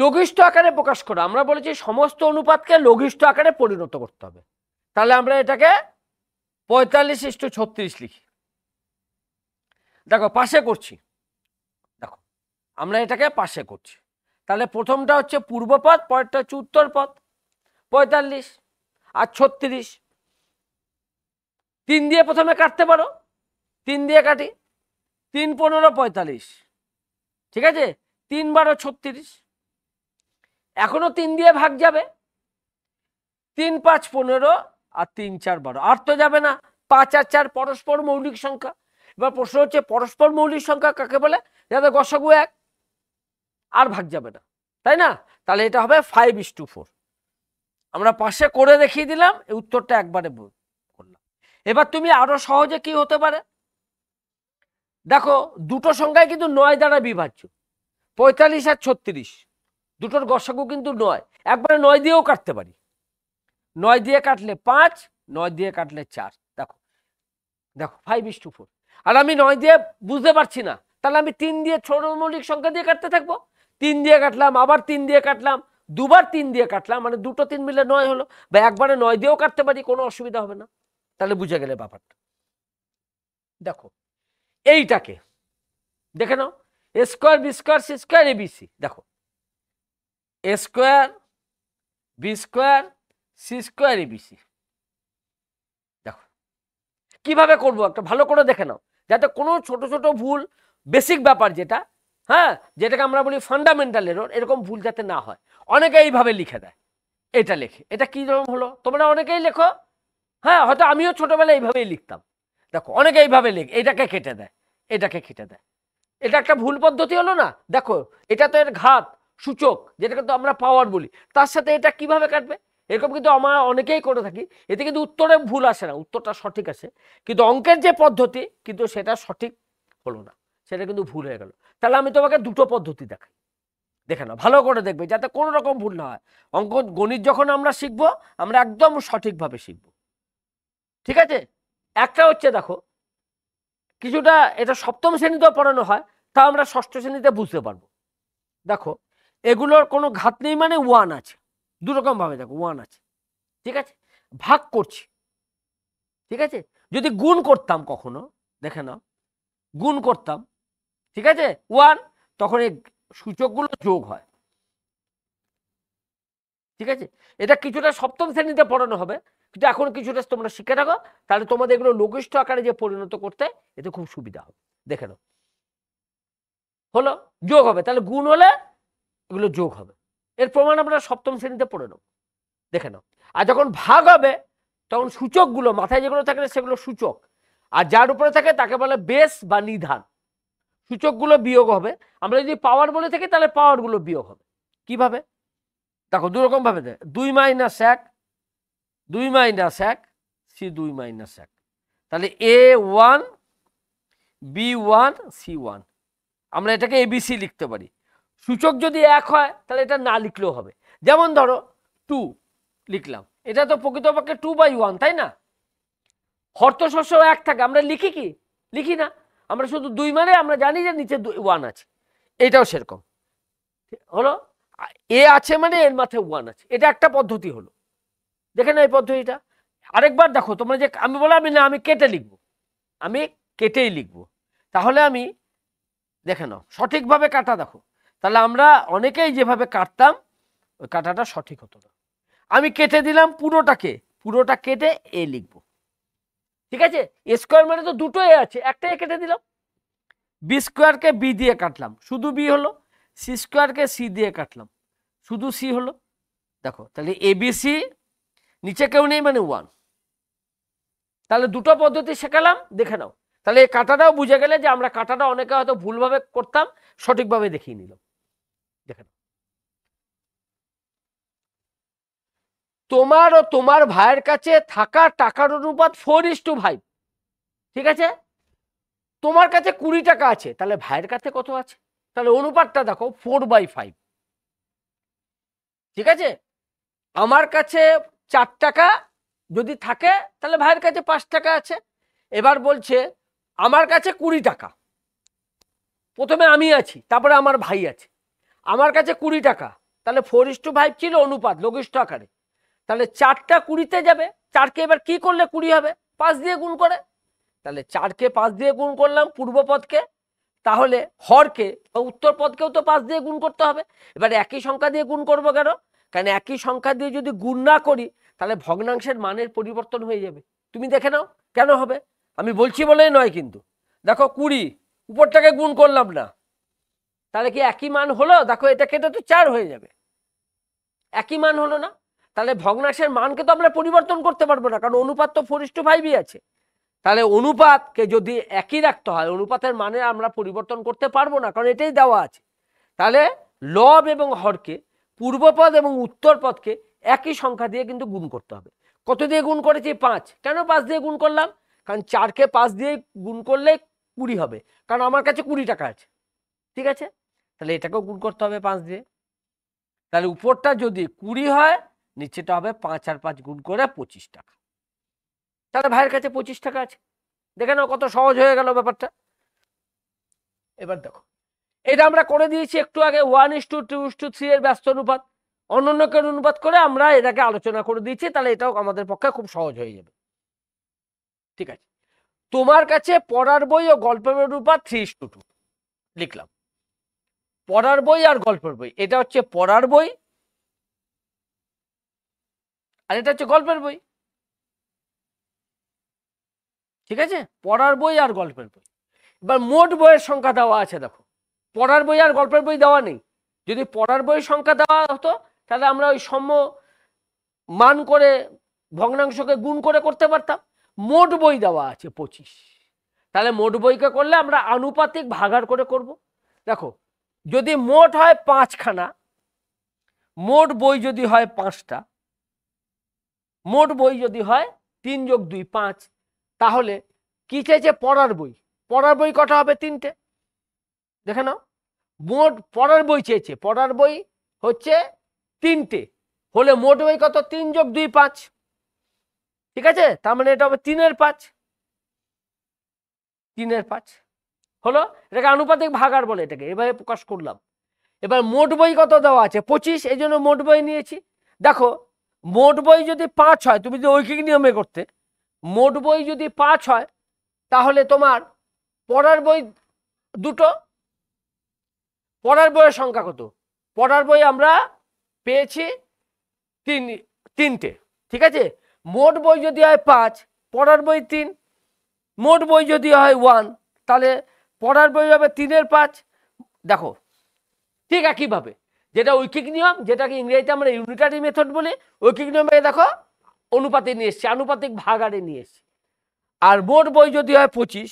লঘিষ্ঠ আকারে প্রকাশ করা আমরা বলেছি সমস্ত অনুপাতকে লঘিষ্ঠ আকারে পরিণত করতে হবে তাহলে আমরা এটাকে পঁয়তাল্লিশ ইস্টু ছত্রিশ লিখি দেখো পাশে করছি আমরা এটাকে পাশে করছি তাহলে প্রথমটা হচ্ছে পূর্বপদ পরেরটা হচ্ছে উত্তর পদ পঁয়তাল্লিশ আর ছত্রিশ তিন দিয়ে প্রথমে কাটতে পারো তিন দিয়ে কাটি তিন পনেরো পঁয়তাল্লিশ ঠিক আছে তিন বারো ছত্রিশ এখনও তিন দিয়ে ভাগ যাবে তিন পাঁচ পনেরো আর তিন চার বারো আর তো যাবে না পাঁচ আর চার পরস্পর মৌলিক সংখ্যা এবার প্রশ্ন হচ্ছে পরস্পর মৌলিক সংখ্যা কাকে বলে যাদের গসগু এক আর ভাগ যাবে না তাই না তাহলে এটা হবে ফাইভ ইস টু ফোর আমরা পাশে করে দেখিয়ে দিলাম এই উত্তরটা একবারে করলাম এবার তুমি আরো সহজে কি হতে পারে দেখো দুটো সংখ্যায় কিন্তু নয় দ্বারা বিভাজ্য পঁয়তাল্লিশ আর ছত্রিশ দুটোর গসাগু কিন্তু নয় একবারে নয় দিয়েও কাটতে পারি নয় দিয়ে কাটলে পাঁচ নয় দিয়ে কাটলে চার দেখো দেখো ফাইভ ইস টু ফোর আর আমি নয় দিয়ে বুঝতে পারছি না তাহলে আমি তিন দিয়ে ছোট মৌলিক সংখ্যা দিয়ে কাটতে থাকবো তিন দিয়ে কাটলাম আবার তিন দিয়ে কাটলাম দুবার তিন দিয়ে কাটলাম মানে দুটো তিন মিলে নয় হলো বা একবারে নয় দিয়েও কাটতে পারি কোনো অসুবিধা হবে না তাহলে বুঝে গেলে ব্যাপারটা দেখো এইটাকে দেখে নাও A square B square C square A BC দেখো A square B square C square A BC দেখো কিভাবে করবো একটা ভালো করে দেখে নাও যাতে কোনো ছোট ছোট ভুল বেসিক ব্যাপার যেটা হ্যাঁ যেটাকে আমরা বলি ফান্ডামেন্টাল এরর এরকম ভুল যাতে না হয় অনেকে এইভাবে লিখে দেয় এটা লেখে এটা কী রকম হলো তোমরা অনেকেই লেখো হ্যাঁ হয়তো আমিও ছোটোবেলায় এইভাবেই লিখতাম দেখো অনেকে এইভাবে লেখ এটাকে কেটে দেয় এটাকে কেটে দেয় এটা একটা ভুল পদ্ধতি হলো না দেখো এটা তো এর ঘাত সূচক যেটাকে তো আমরা পাওয়ার বলি তার সাথে এটা কিভাবে কাটবে এরকম কিন্তু আমরা অনেকেই করে থাকি এতে কিন্তু উত্তরে ভুল আসে না উত্তরটা সঠিক আছে কিন্তু অঙ্কের যে পদ্ধতি কিন্তু সেটা সঠিক হলো না সেটা কিন্তু ভুল হয়ে গেল তাহলে আমি তোমাকে দুটো পদ্ধতি দেখাই দেখে নাও ভালো করে দেখবে যাতে কোনো রকম ভুল না হয় অঙ্ক গণিত যখন আমরা শিখবো আমরা একদম সঠিকভাবে শিখব ঠিক আছে একটা হচ্ছে দেখো কিছুটা এটা সপ্তম শ্রেণীতেও পড়ানো হয় তা আমরা ষষ্ঠ শ্রেণীতে বুঝতে পারবো দেখো এগুলোর কোনো ঘাত নেই মানে ওয়ান আছে দুরকমভাবে দেখো ওয়ান আছে ঠিক আছে ভাগ করছি ঠিক আছে যদি গুণ করতাম কখনো দেখে নাও গুণ করতাম ঠিক আছে ওয়ান তখন এই সূচকগুলো যোগ হয় ঠিক আছে এটা কিছুটা সপ্তম শ্রেণীতে পড়ানো হবে কিন্তু এখন কিছুটা তোমরা শিখে থাকো তাহলে তোমাদের এগুলো লঘিষ্ঠ আকারে যে পরিণত করতে এতে খুব সুবিধা হবে দেখে নাও হলো যোগ হবে তাহলে গুণ হলে এগুলো যোগ হবে এর প্রমাণ আমরা সপ্তম শ্রেণীতে পড়ে নেব দেখে নাও আর যখন ভাগ হবে তখন সূচকগুলো মাথায় যেগুলো থাকে সেগুলো সূচক আর যার উপরে থাকে তাকে বলে বেশ বা নিধান সূচকগুলো বিয়োগ হবে আমরা যদি পাওয়ার বলে থাকি তাহলে পাওয়ারগুলো বিয়োগ হবে কিভাবে দেখো দুরকমভাবে দেখ দুই মাইনাস এক দুই মাইনাস এক সি দুই মাইনাস এক তাহলে A one B one C one আমরা এটাকে এবিসি লিখতে পারি সূচক যদি এক হয় তাহলে এটা না লিখলেও হবে যেমন ধরো টু লিখলাম এটা তো প্রকৃতপক্ষে টু বাই ওয়ান তাই না হর্তশস্য এক থাকে আমরা লিখি কি লিখি না আমরা শুধু দুই মানে আমরা জানি যে নিচে ওয়ান আছে এটাও সেরকম হলো এ আছে মানে এর মাথায় ওয়ান আছে এটা একটা পদ্ধতি হলো দেখে না এই পদ্ধতিটা আরেকবার দেখো তোমরা যে আমি বলে আমি না আমি কেটে লিখবো আমি কেটেই লিখব তাহলে আমি দেখে নাও সঠিকভাবে কাটা দেখো তাহলে আমরা অনেকেই যেভাবে কাটতাম ওই কাটাটা সঠিক হতো না আমি কেটে দিলাম পুরোটাকে পুরোটা কেটে এ লিখবো ঠিক আছে এ স্কোয়ার মানে তো দুটো এ আছে একটা এ কেটে দিলাম বি স্কোয়ারকে বি দিয়ে কাটলাম শুধু বি হলো সি স্কোয়ারকে সি দিয়ে কাটলাম শুধু সি হলো দেখো তাহলে এবিসি নিচে কেউ নেই মানে ওয়ান তাহলে দুটো পদ্ধতি শেখালাম দেখে নাও তাহলে এই কাটাটাও বুঝে গেলে যে আমরা কাটাটা অনেকে হয়তো ভুলভাবে করতাম সঠিকভাবে দেখিয়ে নিলাম দেখে নাও তোমার ও তোমার ভাইয়ের কাছে থাকা টাকার অনুপাত ফোর ইস টু ফাইভ ঠিক আছে তোমার কাছে কুড়ি টাকা আছে তাহলে ভাইয়ের কাছে কত আছে তাহলে অনুপাতটা দেখো ফোর বাই ফাইভ ঠিক আছে আমার কাছে চার টাকা যদি থাকে তাহলে ভাইয়ের কাছে পাঁচ টাকা আছে এবার বলছে আমার কাছে কুড়ি টাকা প্রথমে আমি আছি তারপরে আমার ভাই আছে আমার কাছে কুড়ি টাকা তাহলে ফোর ইস টু ফাইভ ছিল অনুপাত লঘিষ্ঠ আকারে তাহলে চারটা কুড়িতে যাবে চারকে এবার কি করলে কুড়ি হবে পাঁচ দিয়ে গুণ করে তাহলে চারকে পাঁচ দিয়ে গুণ করলাম পূর্ব পদকে তাহলে হরকে বা উত্তর পদকেও তো পাঁচ দিয়ে গুণ করতে হবে এবার একই সংখ্যা দিয়ে গুণ করবো কেন কারণ একই সংখ্যা দিয়ে যদি গুণ না করি তাহলে ভগ্নাংশের মানের পরিবর্তন হয়ে যাবে তুমি দেখে নাও কেন হবে আমি বলছি বলেই নয় কিন্তু দেখো কুড়ি উপরটাকে গুণ করলাম না তাহলে কি একই মান হলো দেখো এটা কেটে তো চার হয়ে যাবে একই মান হলো না তাহলে ভগ্নাশের মানকে তো আমরা পরিবর্তন করতে পারবো না কারণ অনুপাত তো ফরিষ্ঠ টু আছে তাহলে অনুপাতকে যদি একই রাখতে হয় অনুপাতের মানে আমরা পরিবর্তন করতে পারবো না কারণ এটাই দেওয়া আছে তাহলে লব এবং হরকে পূর্বপদ এবং উত্তর পদকে একই সংখ্যা দিয়ে কিন্তু গুণ করতে হবে কত দিয়ে গুণ করেছি পাঁচ কেন পাঁচ দিয়ে গুণ করলাম কারণ চারকে পাঁচ দিয়ে গুণ করলে কুড়ি হবে কারণ আমার কাছে কুড়ি টাকা আছে ঠিক আছে তাহলে এটাকেও গুণ করতে হবে পাঁচ দিয়ে তাহলে উপরটা যদি কুড়ি হয় নিচেটা হবে পাঁচ আর পাঁচ গুণ করে পঁচিশ টাকা তাহলে ভাইয়ের কাছে পঁচিশ টাকা আছে দেখে নাও কত সহজ হয়ে গেল ব্যাপারটা এবার দেখো এটা আমরা করে দিয়েছি একটু আগে one is two two is two three এর ব্যস্ত অনুপাত অনন্যকে অনুপাত করে আমরা এটাকে আলোচনা করে দিয়েছি তাহলে এটাও আমাদের পক্ষে খুব সহজ হয়ে যাবে ঠিক আছে তোমার কাছে পড়ার বই ও গল্পের অনুপাত থ্রি ইস টু টু লিখলাম পড়ার বই আর গল্পের বই এটা হচ্ছে পড়ার বই আর এটা হচ্ছে গল্পের বই ঠিক আছে পড়ার বই আর গল্পের বই এবার মোট বইয়ের সংখ্যা দেওয়া আছে দেখো পড়ার বই আর গল্পের বই দেওয়া নেই যদি পড়ার বই সংখ্যা দেওয়া হতো তাহলে আমরা ওই সম্য মান করে ভগ্নাংশকে গুণ করে করতে পারতাম মোট বই দেওয়া আছে পঁচিশ তাহলে মোট বইকে করলে আমরা আনুপাতিক ভাগার করে করব। দেখো যদি মোট হয় পাঁচখানা মোট বই যদি হয় পাঁচটা মোট বই যদি হয় তিন যোগ দুই পাঁচ তাহলে কি চাইছে পড়ার বই পড়ার বই কটা হবে তিনটে দেখে নাও মোট পড়ার বই চেয়েছে পড়ার বই হচ্ছে তিনটে হলে মোট বই কত তিন যোগ দুই পাঁচ ঠিক আছে তার মানে এটা হবে তিনের পাঁচ তিনের পাঁচ হলো এটাকে আনুপাতিক ভাগার বলে এটাকে এভাবে প্রকাশ করলাম এবার মোট বই কত দেওয়া আছে পঁচিশ এই জন্য মোট বই নিয়েছি দেখো মোট বই যদি পাঁচ হয় তুমি যদি ঐকিক নিয়মে করতে মোট বই যদি পাঁচ হয় তাহলে তোমার পড়ার বই দুটো পড়ার বইয়ের সংখ্যা কত পড়ার বই আমরা পেয়েছি তিন তিনটে ঠিক আছে মোট বই যদি হয় পাঁচ পড়ার বই তিন মোট বই যদি হয় ওয়ান তাহলে পড়ার বই হবে তিনের পাঁচ দেখো ঠিক একইভাবে যেটা ঐকিক নিয়ম যেটাকে ইংরেজিতে আমরা ইউনিটারি মেথড বলি ঐকিক নিয়মে দেখো অনুপাতে নিয়ে এসছি আনুপাতিক ভাগারে নিয়ে এসছি আর মোট বই যদি হয় পঁচিশ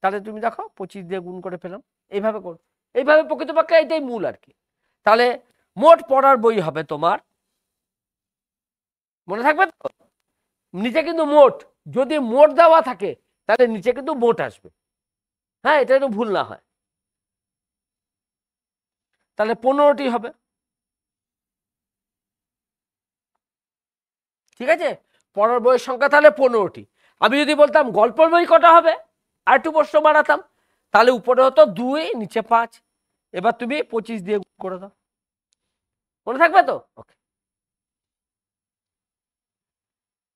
তাহলে তুমি দেখো পঁচিশ দিয়ে গুণ করে ফেলাম এইভাবে কর এইভাবে প্রকৃতপক্ষে এটাই মূল আর কি তাহলে মোট পড়ার বই হবে তোমার মনে থাকবে তো নিচে কিন্তু মোট যদি মোট দেওয়া থাকে তাহলে নিচে কিন্তু মোট আসবে হ্যাঁ এটা একটু ভুল না হয় তাহলে পনেরোটি হবে ঠিক আছে পড়ার বইয়ের সংখ্যা তাহলে পনেরোটি আমি যদি বলতাম গল্পের বই কটা হবে আর একটু প্রশ্ন বাড়াতাম তাহলে উপরে হতো দুই নিচে পাঁচ এবার তুমি পঁচিশ দিয়ে করে দাও মনে থাকবে তো ওকে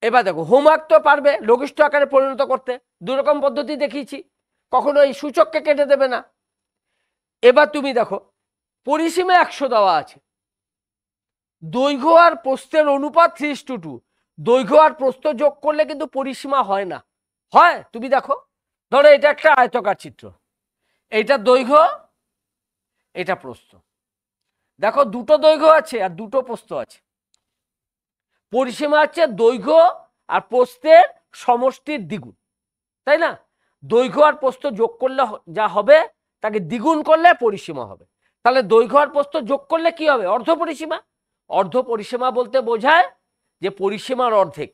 এবার দেখো হোমওয়ার্ক তো পারবে লঘিষ্ঠ আকারে পরিণত করতে দুরকম পদ্ধতি দেখিয়েছি কখনো এই সূচককে কেটে দেবে না এবার তুমি দেখো পরিসীমা একশো দেওয়া আছে দৈর্ঘ্য আর প্রস্তের অনুপাত থ্রিস টু টু দৈর্ঘ্য আর প্রস্থ যোগ করলে কিন্তু পরিসীমা হয় না হয় তুমি দেখো ধরো এটা একটা আয়তকার চিত্র এটা দৈর্ঘ্য এটা প্রস্থ দেখো দুটো দৈর্ঘ্য আছে আর দুটো প্রস্থ আছে পরিসীমা আছে দৈর্ঘ্য আর প্রস্থের সমষ্টির দ্বিগুণ তাই না দৈর্ঘ্য আর প্রস্থ যোগ করলে যা হবে তাকে দ্বিগুণ করলে পরিসীমা হবে তাহলে দৈর্ঘ্য আর প্রস্থ যোগ করলে কি হবে অর্ধ পরিসীমা অর্ধ পরিসীমা বলতে বোঝায় যে পরিসীমার অর্ধেক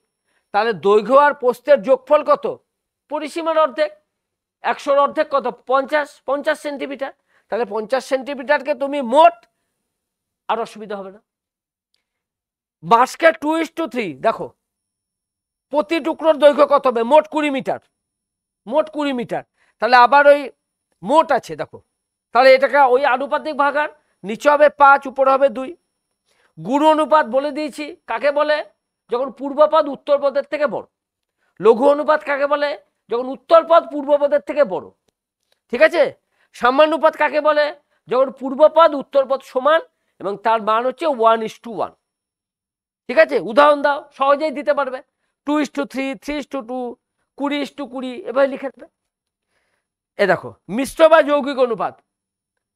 তাহলে দৈর্ঘ্য আর পোস্তের যোগফল কত পরিসীমার অর্ধেক একশোর অর্ধেক কত পঞ্চাশ পঞ্চাশ সেন্টিমিটার তাহলে পঞ্চাশ সেন্টিমিটারকে তুমি মোট আর অসুবিধা হবে না বাঁশকে টু ইস টু থ্রি দেখো প্রতি টুকরোর দৈর্ঘ্য কত হবে মোট কুড়ি মিটার মোট কুড়ি মিটার তাহলে আবার ওই মোট আছে দেখো তাহলে এটাকে ওই আনুপাতিক ভাগার নিচে হবে পাঁচ উপরে হবে দুই গুরু অনুপাত বলে দিয়েছি কাকে বলে যখন পূর্বপদ উত্তরপদের থেকে বড় লঘু অনুপাত কাকে বলে যখন উত্তরপদ পূর্বপদের থেকে বড় ঠিক আছে সামান্যপাত কাকে বলে যখন পূর্বপদ উত্তরপদ সমান এবং তার মান হচ্ছে ওয়ান ইস টু ওয়ান ঠিক আছে উদাহরণ দাও সহজেই দিতে পারবে two is two three three is two two কুড়ি ইস টু কুড়ি এভাবে লিখে দেবে এ দেখো মিশ্র বা যৌগিক অনুপাত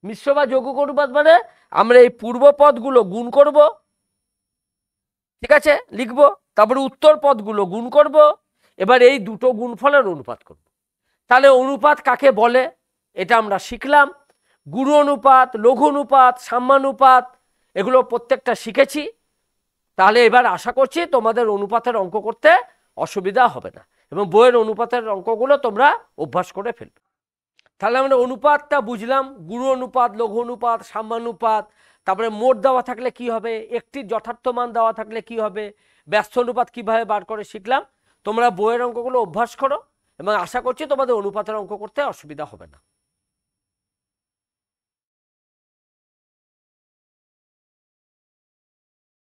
মিশ্র বা যৌগিক অনুপাত মানে আমরা এই পূর্বপদগুলো গুণ করবো ঠিক আছে লিখব তারপরে উত্তর পদগুলো গুণ করব এবার এই দুটো গুণফলের অনুপাত করব তাহলে অনুপাত কাকে বলে এটা আমরা শিখলাম গুরু অনুপাত লঘু অনুপাত সাম্যানুপাত এগুলো প্রত্যেকটা শিখেছি তাহলে এবার আশা করছি তোমাদের অনুপাতের অঙ্ক করতে অসুবিধা হবে না এবং বইয়ের অনুপাতের অঙ্কগুলো তোমরা অভ্যাস করে ফেলবে তাহলে আমরা অনুপাতটা বুঝলাম গুরু অনুপাত লঘু অনুপাত সাম্যানুপাত তারপরে মোট দেওয়া থাকলে কি হবে একটির যথার্থ মান দেওয়া থাকলে কি হবে ব্যস্ত অনুপাত কীভাবে বার করে শিখলাম তোমরা বইয়ের অঙ্কগুলো অভ্যাস করো এবং আশা করছি তোমাদের অনুপাতের অঙ্ক করতে অসুবিধা হবে না